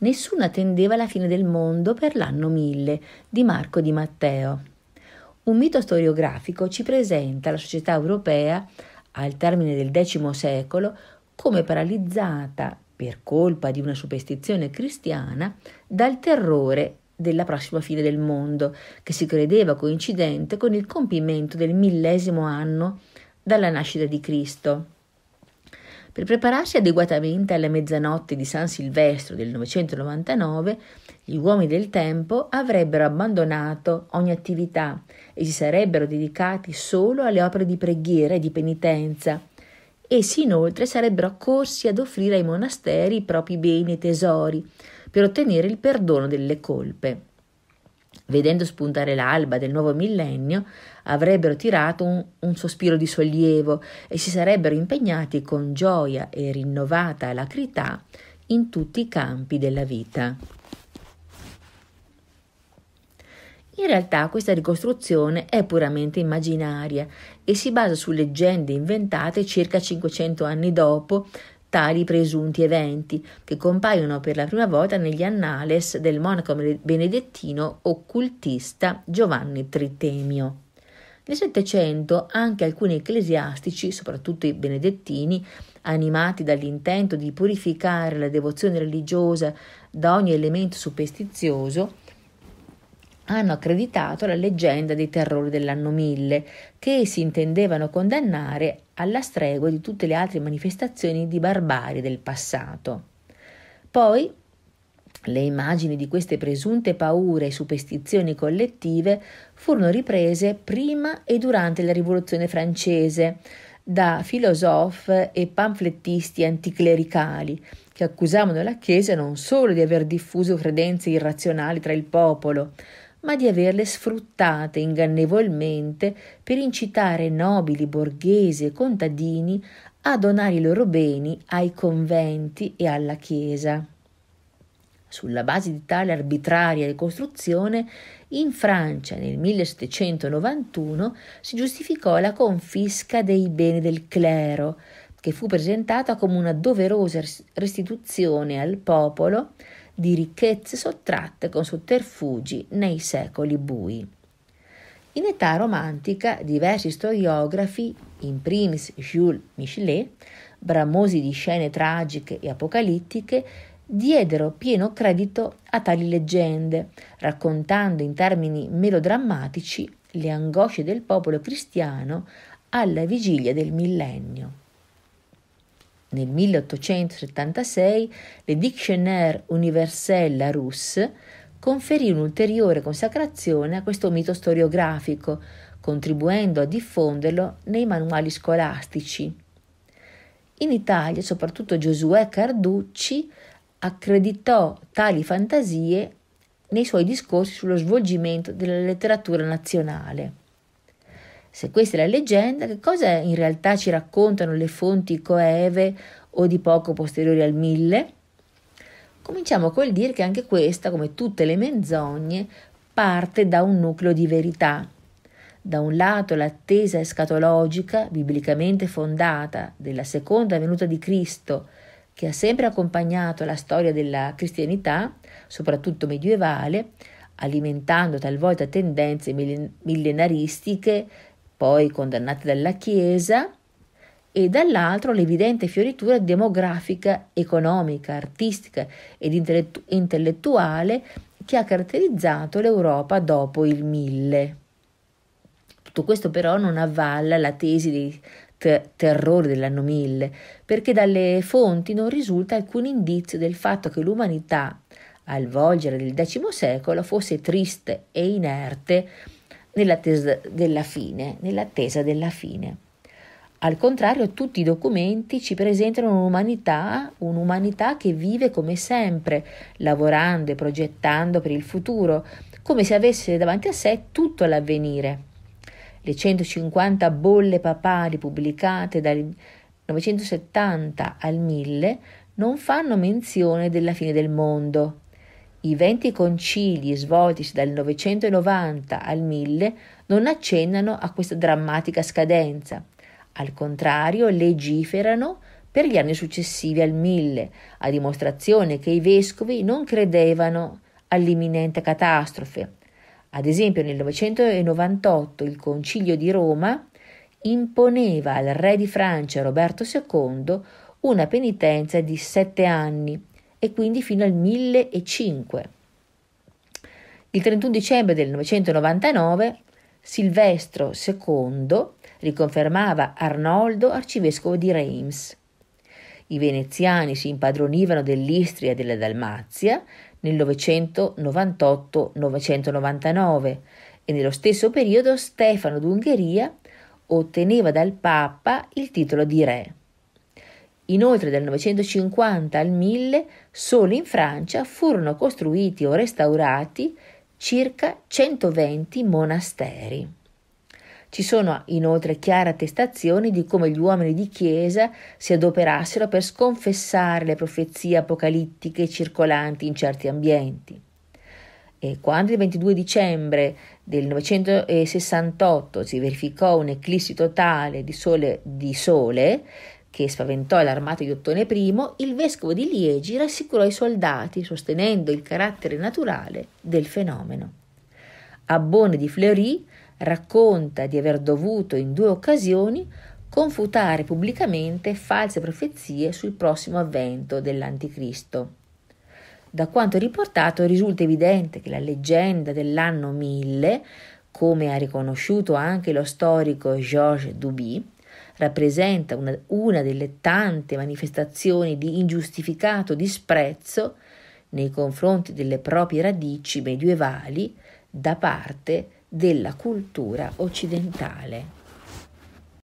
nessuno attendeva la fine del mondo per l'anno 1000 di Marco di Matteo. Un mito storiografico ci presenta la società europea al termine del X secolo come paralizzata per colpa di una superstizione cristiana dal terrore della prossima fine del mondo, che si credeva coincidente con il compimento del millesimo anno dalla nascita di Cristo. Per prepararsi adeguatamente alla mezzanotte di San Silvestro del 999, gli uomini del tempo avrebbero abbandonato ogni attività e si sarebbero dedicati solo alle opere di preghiera e di penitenza. Essi inoltre sarebbero accorsi ad offrire ai monasteri i propri beni e tesori per ottenere il perdono delle colpe vedendo spuntare l'alba del nuovo millennio, avrebbero tirato un, un, sospiro di sollievo e si sarebbero impegnati con gioia e rinnovata alacrità in tutti i campi della vita. In realtà questa ricostruzione è puramente immaginaria e si basa su leggende inventate circa 500 anni dopo tali presunti eventi, che compaiono per la prima volta negli annales del monaco benedettino occultista Giovanni Tritemio. Nel Settecento anche alcuni ecclesiastici, soprattutto i benedettini, animati dall'intento di purificare la devozione religiosa da ogni elemento superstizioso, hanno accreditato la leggenda dei terrori dell'anno 1000, che si intendevano condannare alla stregua di tutte le altre manifestazioni di barbarie del passato. Poi le immagini di queste presunte paure e superstizioni collettive furono riprese prima e durante la Rivoluzione francese da filosofi e pamflettisti anticlericali che accusavano la Chiesa non solo di aver diffuso credenze irrazionali tra il popolo, ma di averle sfruttate ingannevolmente per incitare nobili, borghesi e contadini a donare i loro beni ai conventi e alla Chiesa. Sulla base di tale arbitraria ricostruzione, in Francia nel 1791 si giustificò la confisca dei beni del clero, che fu presentata come una doverosa restituzione al popolo di ricchezze sottratte con sotterfugi nei secoli bui. In età romantica diversi storiografi, in primis Jules Michelet, bramosi di scene tragiche e apocalittiche, diedero pieno credito a tali leggende, raccontando in termini melodrammatici le angosce del popolo cristiano alla vigilia del millennio nel 1876 le Dictionnaire Universelle Russe conferì un'ulteriore consacrazione a questo mito storiografico, contribuendo a diffonderlo nei manuali scolastici. In Italia, soprattutto Giosuè Carducci accreditò tali fantasie nei suoi discorsi sullo svolgimento della letteratura nazionale. Se questa è la leggenda, che cosa in realtà ci raccontano le fonti coeve o di poco posteriori al mille? Cominciamo col dire che anche questa, come tutte le menzogne, parte da un nucleo di verità. Da un lato l'attesa escatologica, biblicamente fondata, della seconda venuta di Cristo, che ha sempre accompagnato la storia della cristianità, soprattutto medievale, alimentando talvolta tendenze millenaristiche poi condannati dalla Chiesa, e dall'altro l'evidente fioritura demografica, economica, artistica ed intellettu- intellettuale che ha caratterizzato l'Europa dopo il 1000. Tutto questo però non avvalla la tesi dei te- terrori dell'anno 1000, perché dalle fonti non risulta alcun indizio del fatto che l'umanità, al volgere del X secolo, fosse triste e inerte nell'attesa della fine. Nell'attesa della fine. Al contrario, tutti i documenti ci presentano un'umanità, un'umanità che vive come sempre, lavorando e progettando per il futuro, come se avesse davanti a sé tutto l'avvenire. Le 150 bolle papali pubblicate dal 970 al 1000 non fanno menzione della fine del mondo, i venti concili svoltisi dal 990 al 1000 non accennano a questa drammatica scadenza. Al contrario, legiferano per gli anni successivi al 1000, a dimostrazione che i vescovi non credevano all'imminente catastrofe. Ad esempio, nel 998 il Concilio di Roma imponeva al re di Francia Roberto II una penitenza di sette anni e quindi fino al 1005. Il 31 dicembre del 999 Silvestro II riconfermava Arnoldo arcivescovo di Reims. I veneziani si impadronivano dell'Istria e della Dalmazia nel 998-999 e nello stesso periodo Stefano d'Ungheria otteneva dal Papa il titolo di re. Inoltre dal 950 al 1000 solo in Francia furono costruiti o restaurati circa 120 monasteri. Ci sono inoltre chiare attestazioni di come gli uomini di chiesa si adoperassero per sconfessare le profezie apocalittiche circolanti in certi ambienti. E quando il 22 dicembre del 968 si verificò un'eclissi totale di sole, di sole che spaventò l'armata di Ottone I, il vescovo di Liegi rassicurò i soldati sostenendo il carattere naturale del fenomeno. Abbone di Fleury racconta di aver dovuto in due occasioni confutare pubblicamente false profezie sul prossimo avvento dell'Anticristo. Da quanto riportato risulta evidente che la leggenda dell'anno 1000, come ha riconosciuto anche lo storico Georges Duby, rappresenta una, una delle tante manifestazioni di ingiustificato disprezzo nei confronti delle proprie radici medievali da parte della cultura occidentale.